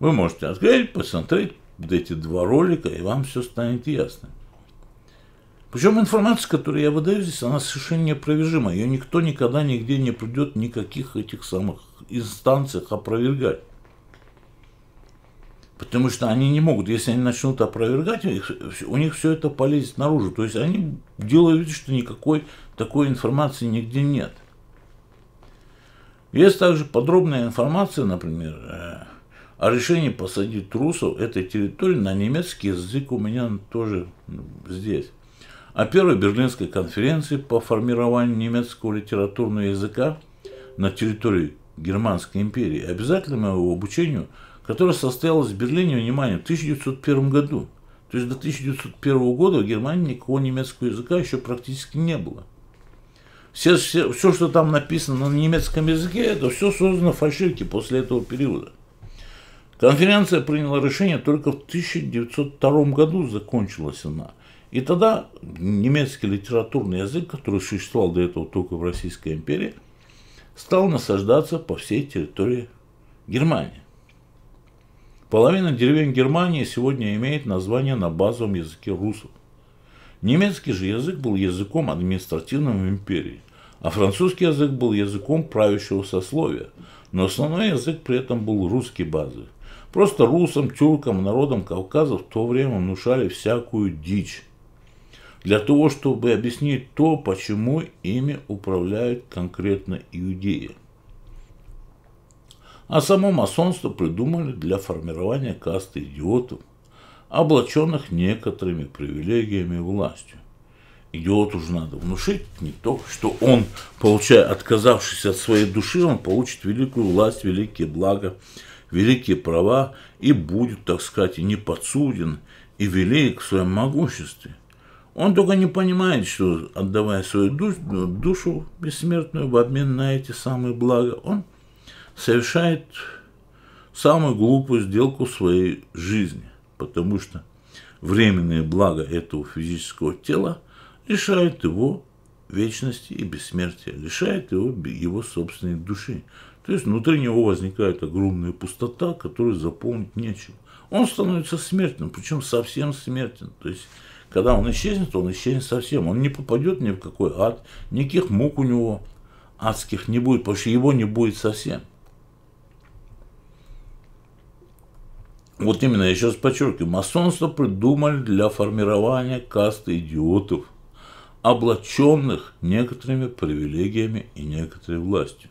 Вы можете открыть, посмотреть эти два ролика, и вам все станет ясно. Причем информация, которую я выдаю здесь, она совершенно неопровержима. Ее никто никогда нигде не придет никаких этих самых инстанциях опровергать. Потому что они не могут, если они начнут опровергать, у них, все это полезет наружу. То есть они делают вид, что никакой такой информации нигде нет. Есть также подробная информация, например, э, о решении посадить трусов этой территории на немецкий язык у меня тоже здесь о первой Берлинской конференции по формированию немецкого литературного языка на территории Германской империи, обязательному его обучению, которое состоялось в Берлине, внимание, в 1901 году. То есть до 1901 года в Германии никакого немецкого языка еще практически не было. Все, все, все, что там написано на немецком языке, это все создано фальшивки после этого периода. Конференция приняла решение только в 1902 году, закончилась она. И тогда немецкий литературный язык, который существовал до этого только в Российской империи, стал насаждаться по всей территории Германии. Половина деревень Германии сегодня имеет название на базовом языке русов. Немецкий же язык был языком административным в империи, а французский язык был языком правящего сословия, но основной язык при этом был русский базы. Просто русам, тюркам, народам Кавказа в то время внушали всякую дичь, для того, чтобы объяснить то, почему ими управляют конкретно иудеи. А само масонство придумали для формирования касты идиотов, облаченных некоторыми привилегиями и властью. Идиоту же надо внушить не то, что он, получая, отказавшись от своей души, он получит великую власть, великие блага, великие права и будет, так сказать, и не подсуден, и велик в своем могуществе – он только не понимает, что отдавая свою душу, душу бессмертную в обмен на эти самые блага, он совершает самую глупую сделку своей жизни, потому что временные блага этого физического тела лишают его вечности и бессмертия, лишают его, его собственной души. То есть внутри него возникает огромная пустота, которую заполнить нечем. Он становится смертным, причем совсем смертен. То есть когда он исчезнет, он исчезнет совсем. Он не попадет ни в какой ад, никаких мук у него адских не будет, потому что его не будет совсем. Вот именно, я сейчас подчеркиваю, масонство придумали для формирования касты идиотов, облаченных некоторыми привилегиями и некоторой властью.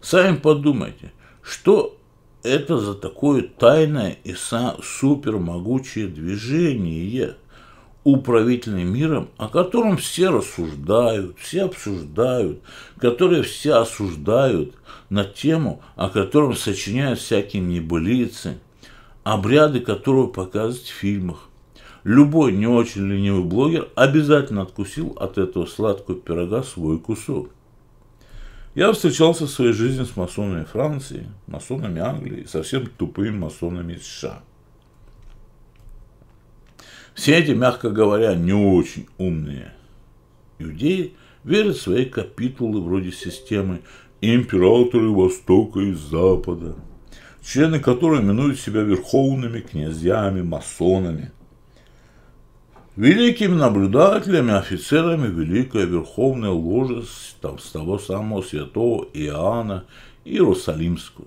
Сами подумайте, что это за такое тайное и супермогучее движение – управительным миром, о котором все рассуждают, все обсуждают, которые все осуждают на тему, о котором сочиняют всякие небылицы, обряды которого показывают в фильмах. Любой не очень ленивый блогер обязательно откусил от этого сладкого пирога свой кусок. Я встречался в своей жизни с масонами Франции, масонами Англии, и совсем тупыми масонами США – все эти, мягко говоря, не очень умные иудеи верят в свои капитулы вроде системы императоры Востока и Запада, члены которой именуют себя верховными князьями, масонами, великими наблюдателями, офицерами Великой Верховной Ложи там, с того самого святого Иоанна Иерусалимского.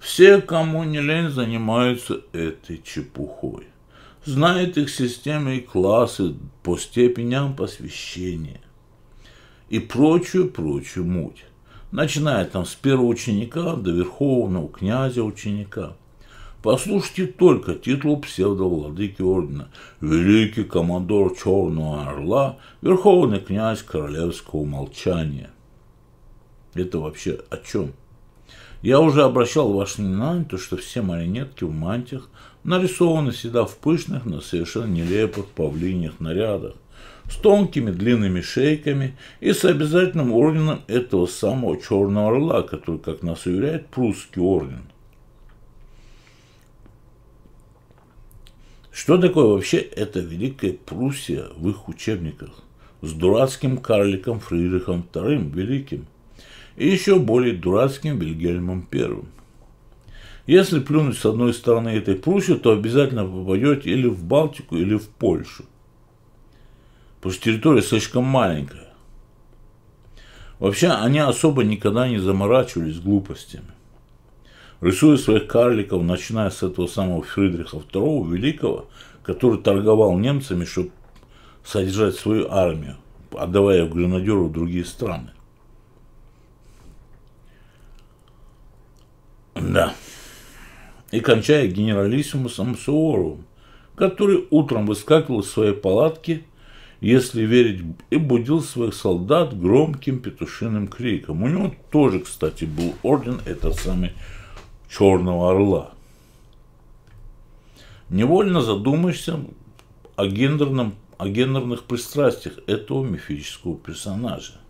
Все, кому не лень, занимаются этой чепухой знает их системы и классы по степеням посвящения и прочую-прочую муть. Начиная там с первого ученика до верховного князя ученика. Послушайте только титул псевдовладыки ордена «Великий командор Черного Орла, Верховный князь Королевского Молчания». Это вообще о чем? Я уже обращал ваше внимание, то, что все марионетки в мантиях нарисованы всегда в пышных, но совершенно нелепых павлиньих нарядах, с тонкими длинными шейками и с обязательным орденом этого самого черного орла, который, как нас уверяет, прусский орден. Что такое вообще эта Великая Пруссия в их учебниках с дурацким карликом Фридрихом II Великим и еще более дурацким Вильгельмом Первым? Если плюнуть с одной стороны этой Пруссии, то обязательно попадете или в Балтику, или в Польшу. Потому что территория слишком маленькая. Вообще, они особо никогда не заморачивались глупостями. Рисуя своих карликов, начиная с этого самого Фридриха II Великого, который торговал немцами, чтобы содержать свою армию, отдавая в гренадеру в другие страны. Да и кончая генералиссимусом Суворовым, который утром выскакивал из своей палатки, если верить, и будил своих солдат громким петушиным криком. У него тоже, кстати, был орден, это самый Черного Орла. Невольно задумаешься о, гендерном, о гендерных пристрастиях этого мифического персонажа –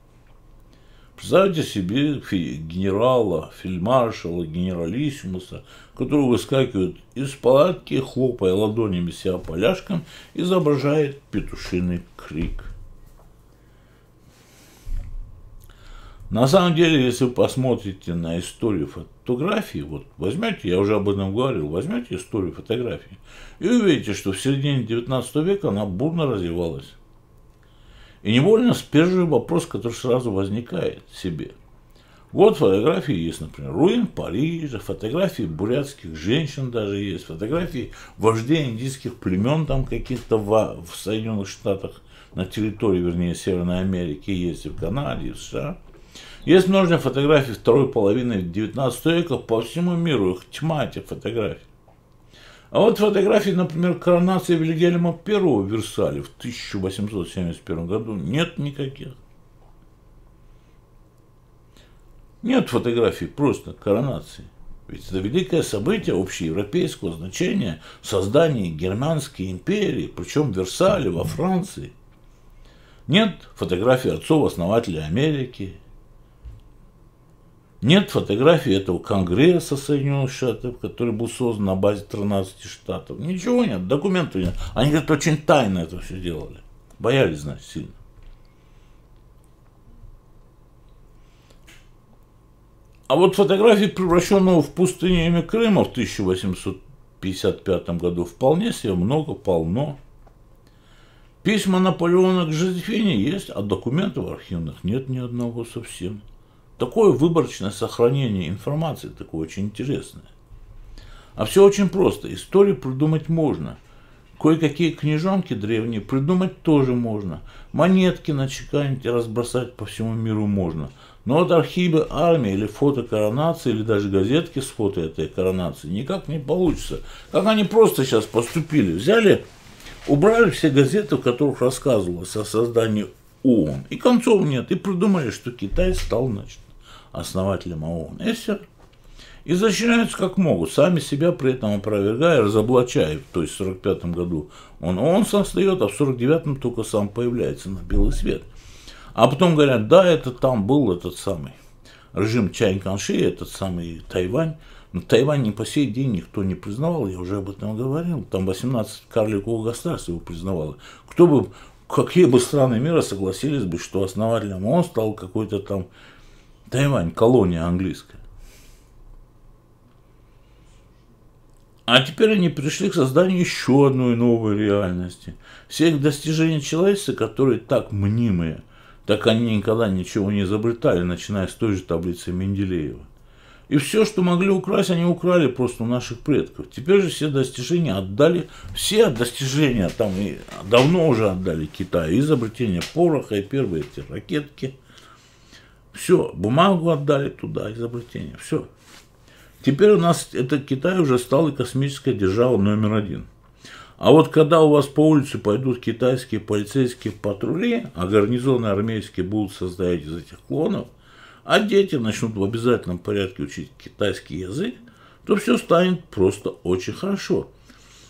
Представьте себе генерала, фельдмаршала, генералиссимуса, который выскакивает из палатки, хлопая ладонями себя поляшком, изображает петушиный крик. На самом деле, если вы посмотрите на историю фотографии, вот возьмете, я уже об этом говорил, возьмете историю фотографии и увидите, что в середине 19 века она бурно развивалась. И невольно первый вопрос, который сразу возникает себе. Вот фотографии есть, например, руин Парижа, фотографии бурятских женщин даже есть, фотографии вождей индийских племен там каких-то в, в Соединенных Штатах, на территории, вернее, Северной Америки есть, и в Канаде, и в США. Есть множество фотографий второй половины XIX века по всему миру, их тьма этих фотографий. А вот фотографии, например, коронации Вильгельма I в Версале в 1871 году нет никаких. Нет фотографий, просто коронации. Ведь это великое событие общеевропейского значения, создание Германской империи, причем в Версале, во Франции. Нет фотографий отцов основателя Америки, нет фотографии этого Конгресса Соединенных Штатов, который был создан на базе 13 штатов. Ничего нет, документов нет. Они, говорят, очень тайно это все делали. Боялись, значит, сильно. А вот фотографии превращенного в пустыню Крыма в 1855 году вполне себе много, полно. Письма Наполеона к Жозефине есть, а документов архивных нет ни одного совсем. Такое выборочное сохранение информации такое очень интересное. А все очень просто. Историю придумать можно. Кое-какие книжонки древние придумать тоже можно. Монетки начеканить и разбросать по всему миру можно. Но вот архивы армии или фото коронации, или даже газетки с фото этой коронации никак не получится. Как они просто сейчас поступили. Взяли, убрали все газеты, в которых рассказывалось о создании ООН. И концов нет. И придумали, что Китай стал, значит, основателем ООН Эссер, и защищаются как могут, сами себя при этом опровергая, разоблачая. То есть в 1945 году он, он создает, а в 1949 только сам появляется на белый свет. А потом говорят, да, это там был этот самый режим чань этот самый Тайвань. Но Тайвань не по сей день никто не признавал, я уже об этом говорил. Там 18 карликовых государств его признавало. Кто бы, какие бы страны мира согласились бы, что основателем он стал какой-то там Тайвань, колония английская. А теперь они пришли к созданию еще одной новой реальности. Все их достижения человечества, которые так мнимые, так они никогда ничего не изобретали, начиная с той же таблицы Менделеева. И все, что могли украсть, они украли просто у наших предков. Теперь же все достижения отдали, все достижения там и давно уже отдали Китаю. Изобретение пороха и первые эти ракетки – все, бумагу отдали туда, изобретение, все. Теперь у нас это Китай уже стал космическая держава номер один. А вот когда у вас по улице пойдут китайские полицейские патрули, а гарнизоны армейские будут создавать из этих клонов, а дети начнут в обязательном порядке учить китайский язык, то все станет просто очень хорошо.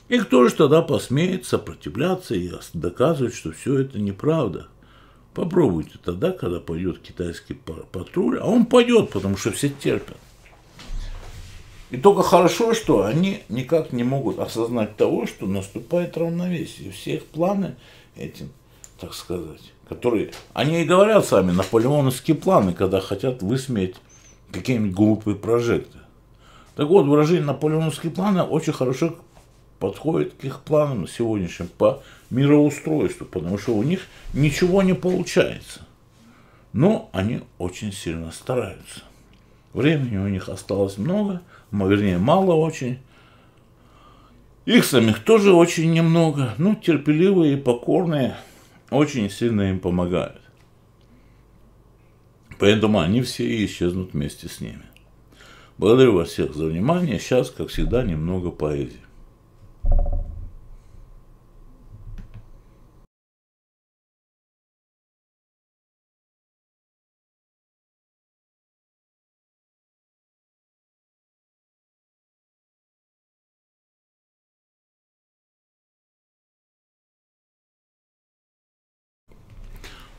И кто же тогда посмеет сопротивляться и доказывать, что все это неправда? Попробуйте тогда, когда пойдет китайский патруль, а он пойдет, потому что все терпят. И только хорошо, что они никак не могут осознать того, что наступает равновесие. Все их планы этим, так сказать, которые... Они и говорят сами, наполеоновские планы, когда хотят высмеять какие-нибудь глупые прожекты. Так вот, выражение наполеоновские планы очень хорошо подходит к их планам сегодняшним по мироустройству, потому что у них ничего не получается. Но они очень сильно стараются. Времени у них осталось много, вернее, мало очень. Их самих тоже очень немного, но терпеливые и покорные очень сильно им помогают. Поэтому они все и исчезнут вместе с ними. Благодарю вас всех за внимание. Сейчас, как всегда, немного поэзии.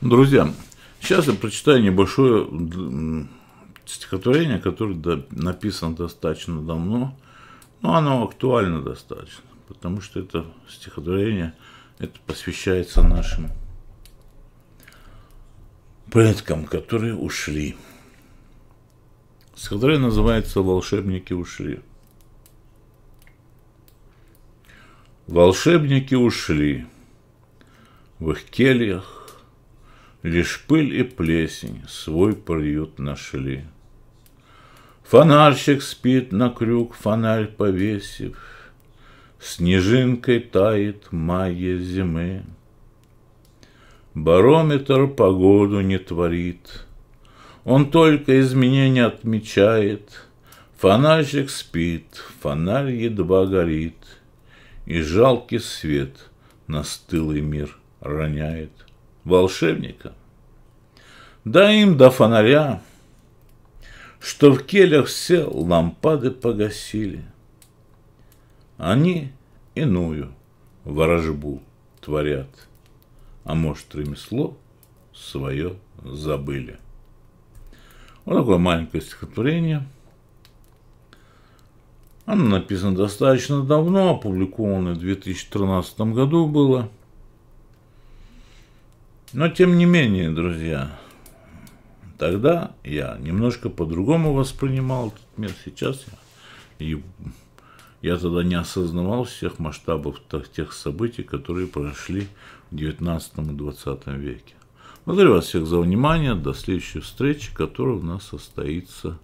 Друзья, сейчас я прочитаю небольшое стихотворение, которое написано достаточно давно, но оно актуально достаточно, потому что это стихотворение это посвящается нашим предкам, которые ушли. Стихотворение называется «Волшебники ушли». Волшебники ушли. В их кельях Лишь пыль и плесень свой приют нашли. Фонарщик спит на крюк, фонарь повесив, Снежинкой тает мая зимы. Барометр погоду не творит, Он только изменения отмечает. Фонарщик спит, фонарь едва горит, И жалкий свет на стылый мир роняет волшебника. Да им до фонаря, что в келях все лампады погасили. Они иную ворожбу творят, а может, ремесло свое забыли. Вот такое маленькое стихотворение. Оно написано достаточно давно, опубликовано в 2013 году было – но тем не менее, друзья, тогда я немножко по-другому воспринимал этот мир. Сейчас я, и я тогда не осознавал всех масштабов тех событий, которые прошли в 19-20 веке. Благодарю вас всех за внимание. До следующей встречи, которая у нас состоится,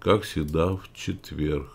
как всегда, в четверг.